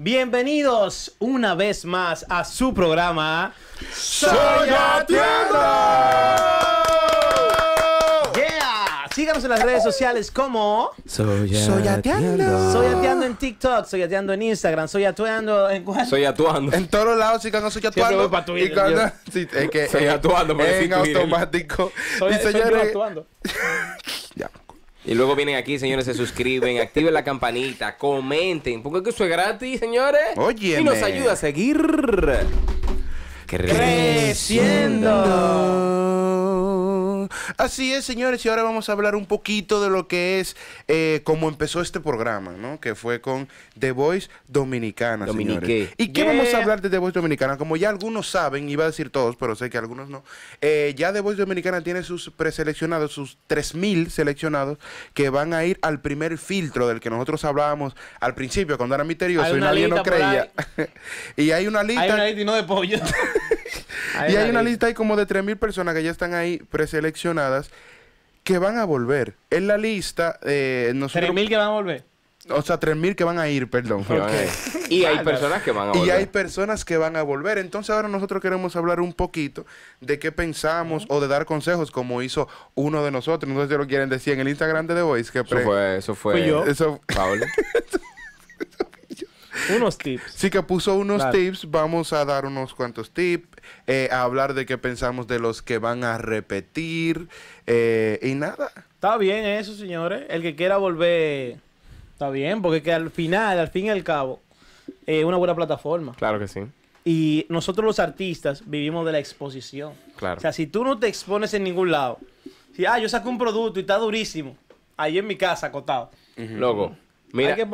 Bienvenidos una vez más a su programa Soy Yeah, síganos en las redes sociales como Soy Soyateando Soy en TikTok, Soy en Instagram, Soy en ¿cuál? Soy En todos lados, si no Soy Atuando. Para y sí, es que, soy Atuando, en automático. Soy, y ya. Y luego vienen aquí, señores, se suscriben, activen la campanita, comenten, porque eso es gratis, señores. Oye. Y nos ayuda a seguir creciendo. Así es, señores, y ahora vamos a hablar un poquito de lo que es eh, cómo empezó este programa, ¿no? Que fue con The Voice Dominicana, señores. ¿Y qué vamos a hablar de The Voice Dominicana? Como ya algunos saben, iba a decir todos, pero sé que algunos no, eh, ya The Voice Dominicana tiene sus preseleccionados, sus 3.000 seleccionados, que van a ir al primer filtro del que nosotros hablábamos al principio, cuando era misterioso y nadie lo creía. y hay una lista... Hay una lista no de pollo y hay una lista ahí como de 3.000 personas que ya están ahí preseleccionadas que van a volver. En la lista, eh, nosotros... 3.000 que van a volver. O sea, 3.000 que van a ir, perdón. y hay personas que van a volver. Y hay personas que van a volver. Entonces ahora nosotros queremos hablar un poquito de qué pensamos o de dar consejos, como hizo uno de nosotros. No sé si lo quieren decir en el Instagram de The Voice. Que eso fue, eso fue... yo. Eso... unos tips. Sí que puso unos tips, vamos a dar unos cuantos tips, eh, a hablar de qué pensamos de los que van a repetir eh, y nada. Está bien eso, señores. El que quiera volver, está bien, porque que al final, al fin y al cabo, es una buena plataforma. Claro que sí. Y nosotros los artistas vivimos de la exposición. Claro. O sea, si tú no te expones en ningún lado, si, ah, yo saco un producto y está durísimo, ahí en mi casa acotado. Loco, Mira, que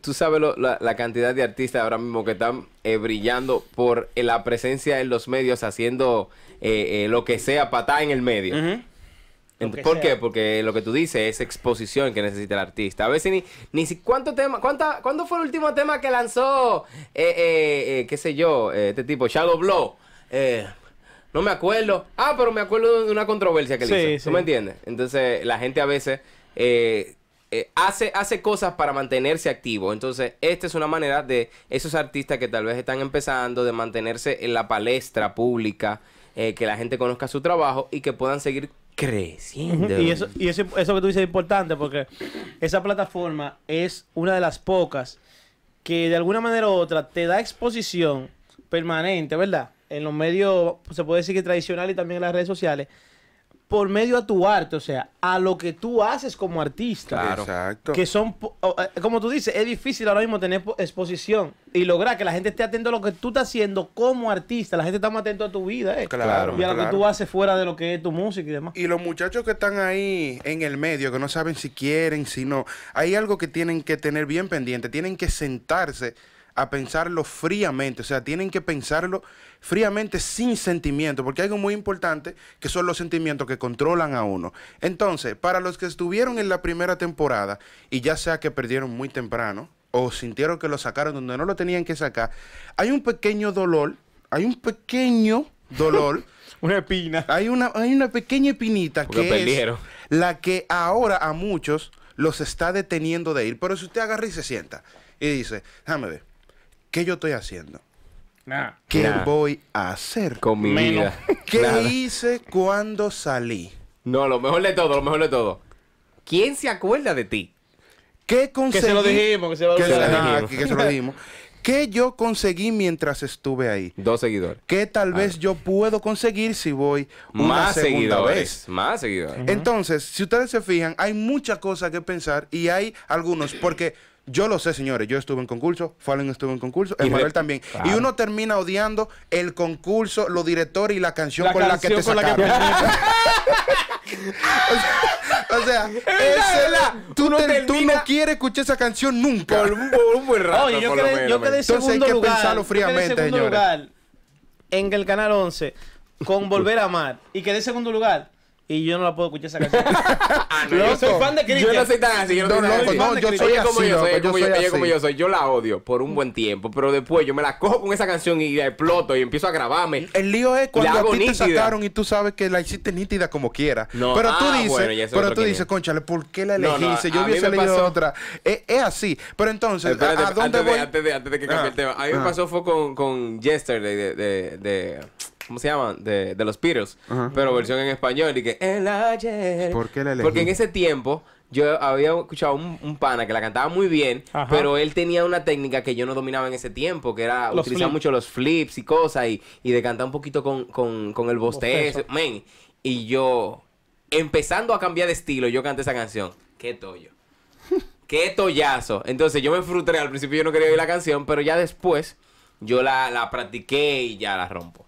Tú, sabes la, cantidad de artistas ahora mismo que están eh, brillando por eh, la presencia en los medios, haciendo eh, lo que sea patá en el medio. ¿Por qué? Porque lo que tú dices es exposición que necesita el artista. A veces ni, ni si cuánto tema, cuánta, ¿cuándo fue el último tema que lanzó, qué sé yo, este tipo, Shadow Blow? no me acuerdo. Ah, pero me acuerdo de una controversia que le hizo. ¿Tú me entiendes? Entonces, la gente a veces eh, hace, hace cosas para mantenerse activo. Entonces, esta es una manera de esos artistas que tal vez están empezando, de mantenerse en la palestra pública, eh, que la gente conozca su trabajo y que puedan seguir creciendo. Y, eso, y eso, eso que tú dices es importante porque esa plataforma es una de las pocas que de alguna manera u otra te da exposición permanente, ¿verdad? En los medios, se puede decir que tradicional y también en las redes sociales por medio a tu arte, o sea, a lo que tú haces como artista. Claro. Que son, eh, como tú dices, es difícil ahora mismo tener exposición y lograr que la gente esté atento a lo que tú estás haciendo como artista. La gente está más atento a tu vida, ¿eh? Claro. Y a lo que tú haces fuera de lo que es tu música y demás. Y los muchachos que están ahí en el medio, que no saben si quieren, si no, hay algo que tienen que tener bien pendiente. Tienen que sentarse a pensarlo fríamente, o sea, tienen que pensarlo fríamente sin sentimiento, porque hay algo muy importante que son los sentimientos que controlan a uno. Entonces, para los que estuvieron en la primera temporada y ya sea que perdieron muy temprano o sintieron que lo sacaron donde no lo tenían que sacar, hay un pequeño dolor, hay un pequeño dolor. una espina. Hay una, hay una pequeña espinita que es la que ahora a muchos los está deteniendo de ir. Pero si usted agarra y se sienta y dice, déjame ver, ¿Qué yo estoy haciendo? -"Nada". Ah, ¿Qué voy a hacer? Con mi vida. ¿Qué hice cuando salí? No, lo mejor de todo, lo mejor de todo. ¿Quién se acuerda de ti? ¿Qué conseguí? Que se lo dijimos, que se, lo dijimos". dijimos. ¿Qué yo conseguí mientras estuve ahí? Dos seguidores. ¿Qué tal vez yo puedo conseguir si voy una más segunda seguidores, vez? Más seguidores. Entonces, si ustedes se fijan, hay muchas cosas que pensar y hay algunos, porque yo lo sé, señores. Yo estuve en concurso, Fallen estuvo en concurso, Emanuel también. Y uno termina odiando el concurso, los directores y la canción la con la que te sacaron. o sea, tú, no quieres escuchar esa canción nunca. Por un, Oye, yo, quedé, en segundo lugar. Entonces hay que pensarlo fríamente, señores. en el canal 11 con Volver a Amar y quedé en segundo lugar y yo no la puedo escuchar esa canción. ah, no, yo soy fan de Cristian. Yo no soy tan así. Yo no, no, soy tan yo soy así, como yo soy. yo, yo la odio por un buen tiempo, pero después yo me la cojo con esa canción y la exploto y empiezo a grabarme. El lío es cuando a ti te sacaron y tú sabes que la hiciste nítida como quiera. pero tú ah, dices, pero tú dices, conchale, ¿por qué la elegiste? yo hubiese elegido otra. Es, así. Pero entonces, ¿a, dónde antes voy? De, antes, de, que cambie ah. el tema. A mí me ah. pasó fue con Yesterday de... ¿cómo se llama? De, los Beatles, pero versión en español. Y que, Porque en ese tiempo yo había escuchado un, un pana que la cantaba muy bien, pero él tenía una técnica que yo no dominaba en ese tiempo, que era utilizar mucho los flips y cosas, y, de cantar un poquito con, el bostezo. y yo, empezando a cambiar de estilo, yo canté esa canción. Qué tollo. Qué tollazo. Entonces yo me frustré, al principio yo no quería oír la canción, pero ya después yo la practiqué y ya la rompo.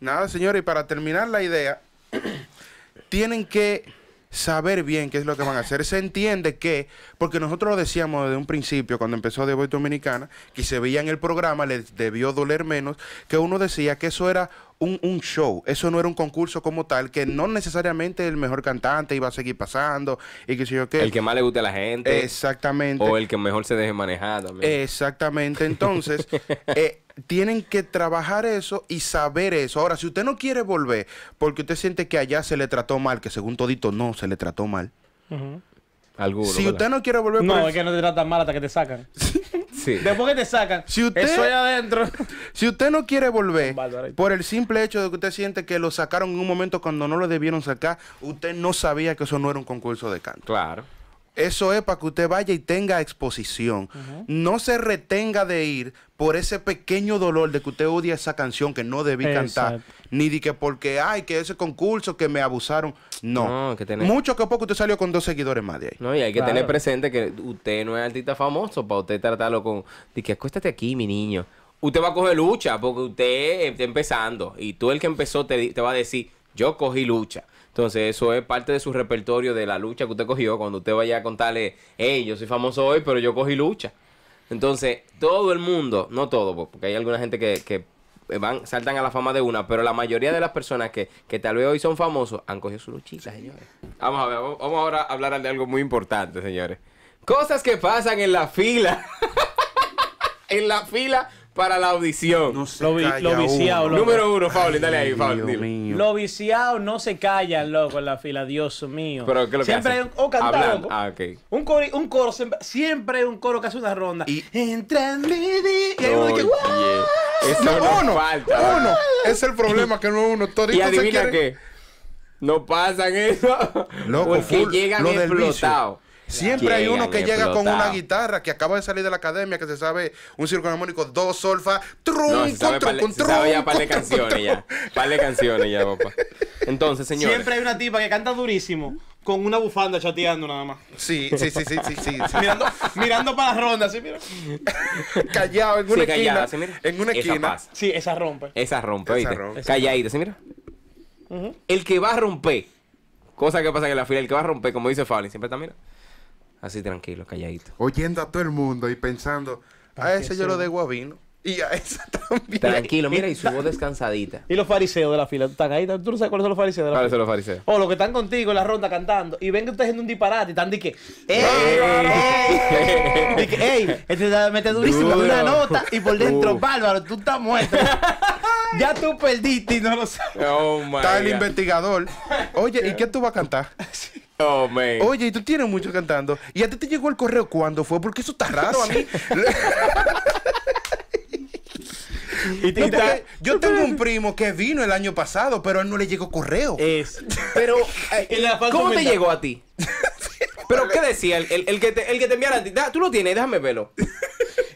Nada, señor. y para terminar la idea, tienen que saber bien qué es lo que van a hacer. Se entiende que, porque nosotros lo decíamos desde un principio, cuando empezó De Voice Dominicana, que se veía en el programa, les debió doler menos, que uno decía que eso era un, show, eso no era un concurso como tal, que no necesariamente el mejor cantante iba a seguir pasando y qué sé yo qué. El que más le guste a la gente. Exactamente. O el que mejor se deje manejar también. Exactamente. Entonces, eh, tienen que trabajar eso y saber eso. Ahora, si usted no quiere volver porque usted siente que allá se le trató mal, que según todito no se le trató mal. si usted no quiere volver No, es que no te tratan mal hasta que te sacan. sí. Después que te sacan, si usted, eso adentro. si usted no quiere volver por el simple hecho de que usted siente que lo sacaron en un momento cuando no lo debieron sacar, usted no sabía que eso no era un concurso de canto. Claro. Eso es para que usted vaya y tenga exposición. No se retenga de ir por ese pequeño dolor de que usted odia esa canción que no debí cantar. Ni de que porque, ay, que ese concurso que me abusaron. No. que Mucho que poco usted salió con dos seguidores más de ahí. No, y hay que tener presente que usted no es artista famoso para usted tratarlo con. De que acuéstate aquí, mi niño. Usted va a coger lucha porque usted está empezando. Y tú, el que empezó, te, te va a decir, yo cogí lucha. Entonces, eso es parte de su repertorio de la lucha que usted cogió. Cuando usted vaya a contarle, hey, yo soy famoso hoy, pero yo cogí lucha. Entonces, todo el mundo, no todo, porque hay alguna gente que, que van, saltan a la fama de una, pero la mayoría de las personas que, que tal vez hoy son famosos han cogido su luchita, señores. Vamos a ver, vamos ahora a hablar de algo muy importante, señores. Cosas que pasan en la fila. en la fila para la audición. No se lo, viciado, Número uno, Fauli, dale ahí, Fauli. Lo viciado no se callan, loco, en la fila, Dios mío. Pero, ¿qué lo siempre que hay un oh, cantado, Ah, okay. un, coro, un coro, siempre hay un coro que hace una ronda. Y entra en Y uno que, Eso no, uno, falta. Uno. Es el problema que no uno. Todito y adivina se quieren... No pasan eso. Loco, porque full, llegan explotados. Siempre hay uno que llega con una guitarra que acaba de salir de la academia, que se sabe un círculo armónico, dos solfa, trunco, contra se sabe ya para de canciones ya. Para de canciones ya, papá. Entonces, señores. Siempre hay una tipa que canta durísimo con una bufanda chateando nada más. Sí, sí, sí, sí, sí, sí. mirando, mirando para la ronda, sí, mira. Callado en una esquina. En una esquina. Sí, esa rompe. Esa rompe, ¿viste? Calladita, sí, mira. El que va a romper. Cosa que pasa en la fila, el que va a romper, como dice Fallen, siempre está, mira. Así tranquilo, calladito. Oyendo a todo el mundo y pensando, a ese yo lo debo a vino. Y a esa también. Tranquilo, mira, y su voz descansadita. Y los fariseos de la fila, están ahí, tú no sabes cuáles son los fariseos de la ¿Cuáles son los fariseos? O los que están contigo en la ronda cantando y ven que ustedes estás haciendo un disparate y están de que, ¡Ey! ¡Ey! Este te mete durísimo una nota y por dentro, bárbaro, tú estás muerto. ya tú perdiste y no lo sabes. Oh Está el investigador. Oye, ¿y qué tú vas a cantar? Oye, y tú tienes mucho cantando. ¿Y a ti te llegó el correo cuándo fue? Porque eso está raro a mí. yo tengo un primo que vino el año pasado, pero a él no le llegó correo. Es. Pero, eh, ¿cómo te llegó a ti? ¿Pero qué decía? El, que, te, enviara a ti. tú lo tienes, déjame verlo.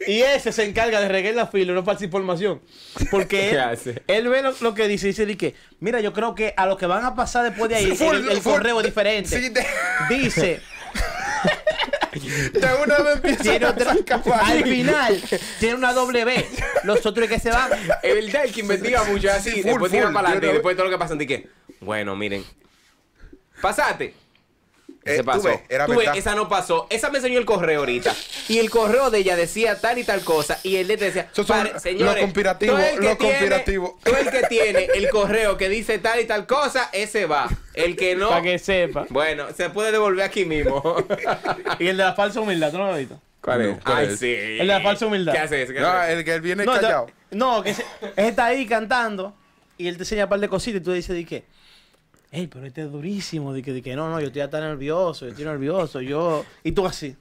Y ese se encarga de regar la fila, no falsa información. Porque él, ve lo, que dice dice, dice que, mira, yo creo que a los que van a pasar después de ahí, el, correo es diferente. Dice... De una vez al final tiene una doble B. Los otros que se van. el verdad, el que investiga mucho así. después de tira para adelante. Y después todo lo que pasa, ¿de que… Bueno, miren. Pasate. Eh, ese pasó. esa no pasó. Esa me enseñó el correo ahorita. Y el correo de ella decía tal y tal cosa. Y él le decía, señores, lo conspirativo, Tú el que tiene el correo que dice tal y tal cosa, ese va. El que no. Para que sepa. Bueno, se puede devolver aquí mismo. y el de la falsa humildad, ¿tú no lo ¿Cuál es? Ay, sí. El de la falsa humildad. ¿Qué hace ese? no, el que viene callado. no, que está ahí cantando y él te enseña un par de cositas y tú dices, ¿de qué? Ey, pero este es durísimo, de que, que no, no, yo estoy tan nervioso, yo estoy nervioso, yo... Y tú así.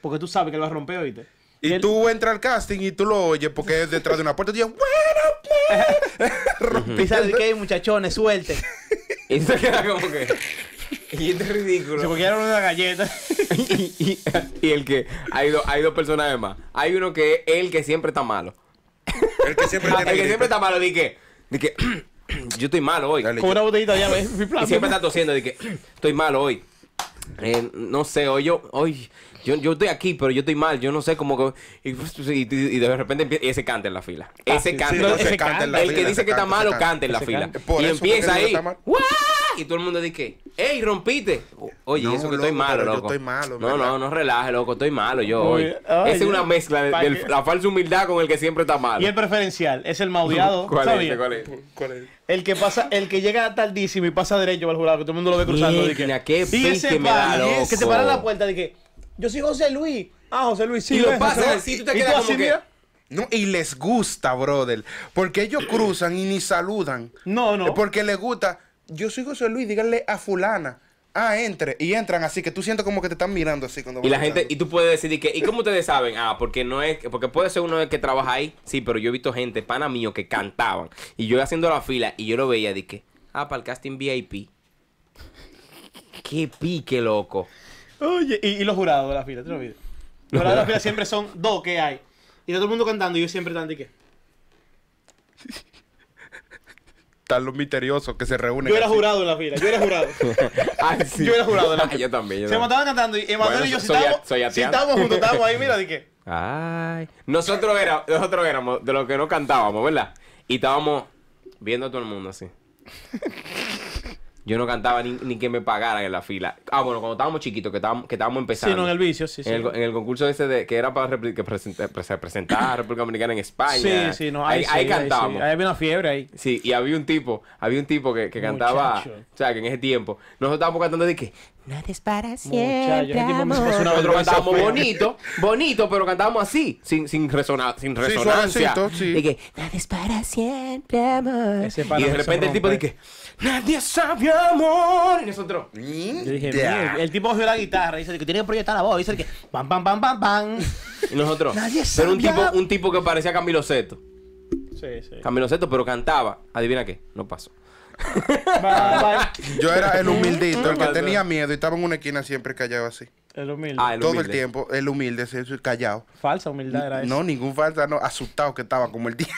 Porque tú sabes que lo vas a romper, ¿oíste? Y, tú entras al casting y tú lo oyes porque es detrás de una puerta y dices, bueno, pues! y sabes que, muchachones, suelte. y se queda como que... Y este es ridículo. Se cogieron una galleta. y, el que... Hay, hay dos personas más. Hay uno que es el que siempre está malo. El que siempre, el que siempre está malo. Dije, que yo estoy malo hoy. Como Con una botellita ya eh, me Y siempre está tosiendo de que estoy malo hoy. Eh, no sé, hoy yo, hoy, yo, estoy aquí, pero yo estoy mal, yo no sé cómo y, y, de repente empieza, ese canta en la fila. Ah, ese canta. en la el que dice que está malo canta, en la fila. y empieza ahí. ¡Wow! y todo el mundo dice, ¡Ey, rompiste! Oye, eso que estoy malo, loco. no, no, no relaje, loco, estoy malo yo hoy. Esa es una mezcla de, la falsa humildad con el que siempre está malo. Y el preferencial, es el maudeado. ¿Cuál, Es, ¿Cuál es? ¿Cuál es? El que pasa, el que llega tardísimo y pasa derecho al jurado, que todo el mundo lo ve cruzando. Mira, qué que me da, Que te paran la puerta de que, yo soy José Luis. Ah, José Luis, sí. Y lo pasa así, tú te quedas como que... No, y les gusta, brother. Porque ellos cruzan y ni saludan. No, no. Porque les gusta yo soy José Luis, díganle a fulana. Ah, entre. Y entran así, que tú sientes como que te están mirando así cuando Y la gente, y tú puedes decir, que, ¿y cómo ustedes saben? Ah, porque no es, porque puede ser uno de que trabaja ahí. Sí, pero yo he visto gente, pana mío, que cantaban. Y yo haciendo la fila y yo lo veía, dije, ah, para el casting VIP. Qué pique, loco. Oye, y, los jurados de la fila, ¿tú lo viste? Los jurados de la fila siempre son dos que hay. Y todo el mundo cantando y yo siempre tanto y que tan los misteriosos que se reúnen. Yo era jurado en la fila, yo era jurado. Yo era jurado en la ah, fila. yo también. se estaban cantando y Emanuel y yo si estábamos, si estábamos juntos, estábamos ahí, mira, de Ay. Nosotros, era, nosotros éramos de los que no cantábamos, ¿verdad? Y estábamos viendo a todo el mundo así. Yo no cantaba ni, que me pagaran en la fila. Ah, bueno, cuando estábamos chiquitos, que estábamos, empezando. Sí, no, en el vicio, sí, sí. En el, concurso ese de, que era para que presentar pues, a República Dominicana en España. Sí, sí, no, ahí, ahí cantábamos. Ahí, había una fiebre ahí. Sí, y había un tipo, había un tipo que, que cantaba, o sea, que en ese tiempo, nosotros estábamos cantando de que, Nadie es para siempre. cantábamos bonito, bonito, pero cantábamos así, sin, sin, sin resonancia. Y que Nadie es para siempre, amor. y de repente el tipo dice, nadie sabe amor. Y nosotros, yo dije, el, tipo cogió la guitarra y dice que tiene que proyectar la voz. Y dice que, pam, pam, pam, pam, pam. Y nosotros, nadie sabe pero un tipo, un tipo que parecía Camilo Seto. Sí, sí. Camilo Seto, pero cantaba. Adivina qué, no pasó. Yo era el humildito, el que tenía miedo y estaba en una esquina siempre callado así. El humilde. Ah, Todo el tiempo, el humilde, callado. Falsa humildad era eso. No, ningún falsa, no, asustado que estaba como el día.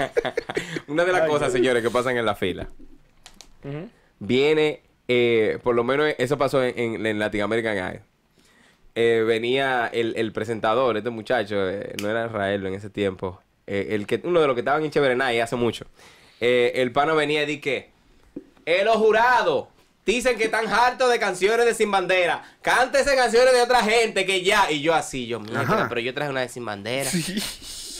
una de las cosas, señores, que pasan en la fila. Viene, eh, por lo menos eso pasó en, en, en Latin eh, venía el, presentador, este muchacho, eh, no era Israel en ese tiempo, el que, uno de los que estaban en Chevrenay hace mucho. Eh, el pano venía y di que, el eh, los jurado! dicen que están hartos de canciones de Sin Bandera, cántese canciones de otra gente que ya, y yo así, yo, mira, pero yo traje una de Sin Bandera.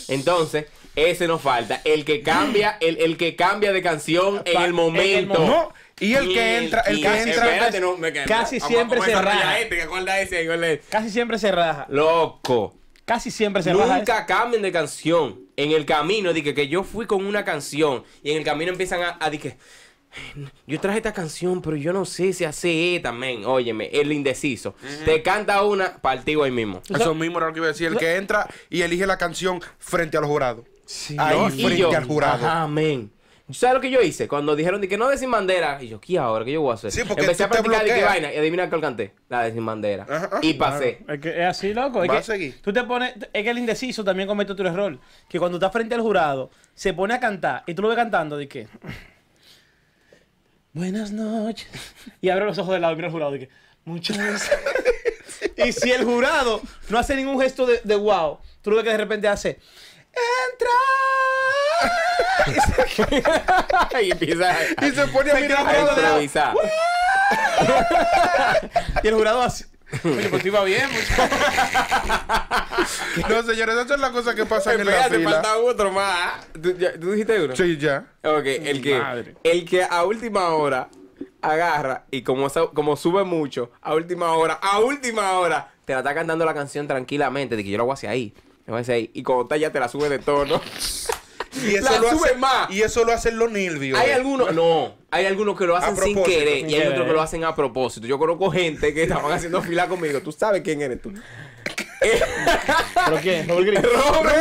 Entonces, ese nos falta, el que cambia, el, que cambia de canción en el momento. y el que entra, el que entra casi siempre se raja. Casi siempre se raja. Loco casi siempre se Nunca Nunca cambien de canción. En el camino, dije que yo fui con una canción y en el camino empiezan a, yo traje esta canción, pero yo no sé si hace también. Óyeme, el indeciso. Te canta una, partido ahí mismo. Eso mismo era lo que iba a decir. El que entra y elige la canción frente al jurado. Sí, ahí frente al jurado. amén. ¿Sabes lo que yo hice? Cuando dijeron de que no de sin bandera, y yo, ¿qué ahora? ¿Qué yo voy a hacer? Sí, porque Empecé a practicar de qué vaina y adivina lo canté. La de sin bandera. y pasé. Es, así, loco. Es que, a seguir? Tú te pones. Es que el indeciso también comete otro error. Que cuando estás frente al jurado, se pone a cantar y tú lo ves cantando, de que. Buenas noches. Y abre los ojos del lado y mira al jurado, de que. Muchas gracias. y si el jurado no hace ningún gesto de, de wow, tú lo ves que de repente hace. ¡Entra! y empieza y se pone a, mirar a improvisar. y el jurado así. Oye, pues iba bien, No, señores, esa es la cosa que pasa en la fila. falta otro más. ¿Tú, dijiste uno? Sí, ya. Ok, el que, el que a última hora agarra y como, como sube mucho, a última hora, a última hora, te la está cantando la canción tranquilamente, de que yo la hago hacia ahí. hacia ahí. Y cuando está ya te la sube de tono. Y eso, lo más. y eso lo hacen los nervios. Hay eh. algunos, no, hay algunos que lo hacen sin querer y hay otros que lo hacen a propósito. Yo conozco gente que estaban haciendo fila conmigo. Tú sabes quién eres tú. ¿Pero quién? ¿Robert Green? Robert,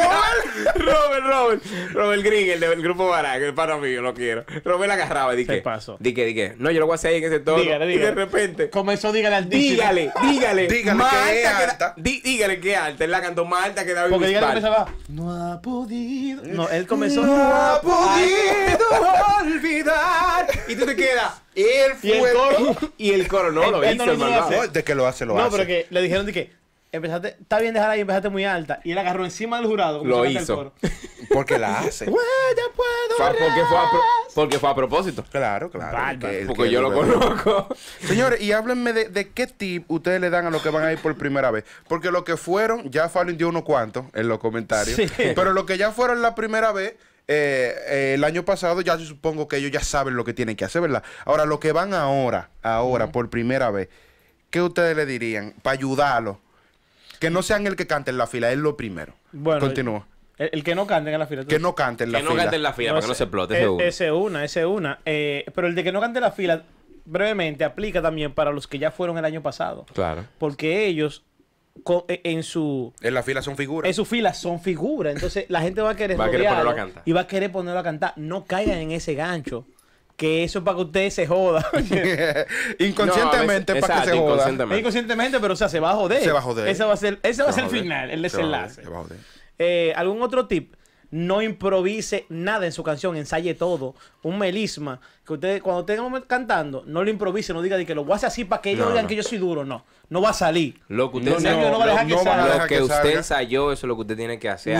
Robert, Robert, Robert Green, el del grupo Barack, el para mío, lo quiero. Robert agarraba, dije. ¿Qué pasó? Dije, dije. No, yo lo voy a hacer ahí en ese tono. Dígale, Y de repente. Comenzó, dígale al Dígale, dígale. Dígale que alta. dígale que alta. Él la cantó más alta que David Porque dígale empezaba. No ha podido. No, él comenzó. No ha podido olvidar. Y tú te quedas. Y el coro, y el coro no, lo hizo, el malvado. de que lo hace, lo hace. No, pero que le dijeron de que empezaste, está bien dejar ahí, empezaste muy alta. Y él agarró encima del jurado. Lo hizo. Porque la hace. Pues, ya puedo porque, fue a propósito. Claro, claro. porque yo lo conozco. Señores, y háblenme de, de, qué tip ustedes le dan a los que van a ir por primera vez. Porque los que fueron, ya Fallen dio unos cuantos en los comentarios. Pero los que ya fueron la primera vez. Eh, eh, el año pasado ya supongo que ellos ya saben lo que tienen que hacer, ¿verdad? Ahora, los que van ahora, ahora, por primera vez, ¿qué ustedes le dirían para ayudarlos que no sean el que cante en la fila, es lo primero. Bueno, Continúa. El, que no cante en la fila. Que no cante en la fila. Que no cante en la fila para que no se explote. Ese e, una, ese una. Ese eh, una. pero el de que no cante en la fila, brevemente, aplica también para los que ya fueron el año pasado. Claro. Porque ellos e, en su... En la fila son figuras. En su fila son figuras. Entonces la gente va a querer, va a querer ponerlo a cantar. Y va a querer ponerlo a cantar. No caigan en ese gancho que eso es para que usted se joda. inconscientemente, para que se joda. Inconscientemente. inconscientemente. pero o sea, se va a joder. Se va a joder. Ese va a ser, ese va a ser el final, el desenlace. Eh, ¿Algún otro tip? no improvise nada en su canción, ensaye todo, un melisma, que usted cuando estén cantando, no lo improvise, no diga de que lo voy a hacer así para que ellos digan que yo soy duro, no, no va a salir. Lo que usted ensayó usted ensayó, eso es lo que usted tiene que hacer.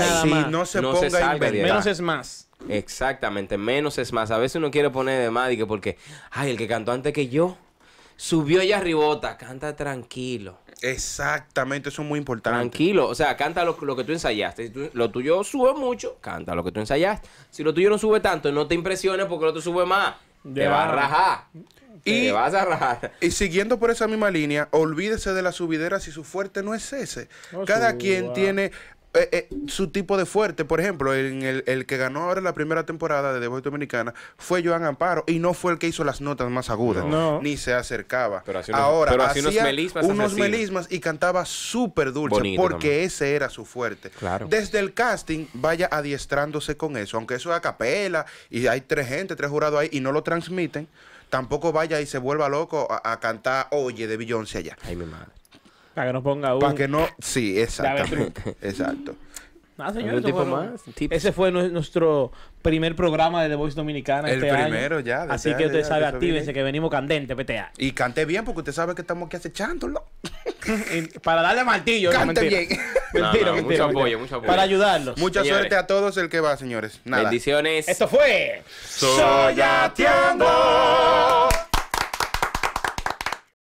no se ponga Menos es más. Exactamente, menos es más. A veces uno quiere poner de más porque, ay, el que cantó antes que yo subió y arribota. canta tranquilo. Exactamente, eso es muy importante. Tranquilo, o sea, canta lo, que tú ensayaste. Si lo tuyo sube mucho, canta lo que tú ensayaste. Si lo tuyo no sube tanto, no te impresiones porque lo tuyo sube más. Te vas a rajar. Y, te vas a rajar. Y siguiendo por esa misma línea, olvídese de la subidera si su fuerte no es ese. Cada quien tiene eh, eh, su tipo de fuerte, por ejemplo, en el, que ganó ahora la primera temporada de The Voice Dominicana fue Joan Amparo y no fue el que hizo las notas más agudas, ni se acercaba. Pero ahora hacía unos, melismas, y cantaba súper dulce porque ese era su fuerte. Desde el casting vaya adiestrándose con eso, aunque eso es a capela y hay tres gente, tres jurados ahí y no lo transmiten, tampoco vaya y se vuelva loco a, cantar Oye de Beyoncé allá. Ay, mi madre. Para que no ponga uno. Para que no... Sí, exactamente. Exacto. Ah, señores, tipo más, ese fue nuestro primer programa de The Voice Dominicana el este año. primero ya. Así que usted sabe, actívense que venimos candente, PTA. Y cante bien porque usted sabe que estamos aquí acechándolo. para darle martillo. Cante bien. Mentira, mentira, mucho apoyo, mucho apoyo. Para ayudarlos. Mucha suerte a todos el que va, señores. Nada. Bendiciones. Esto fue... Soyateando.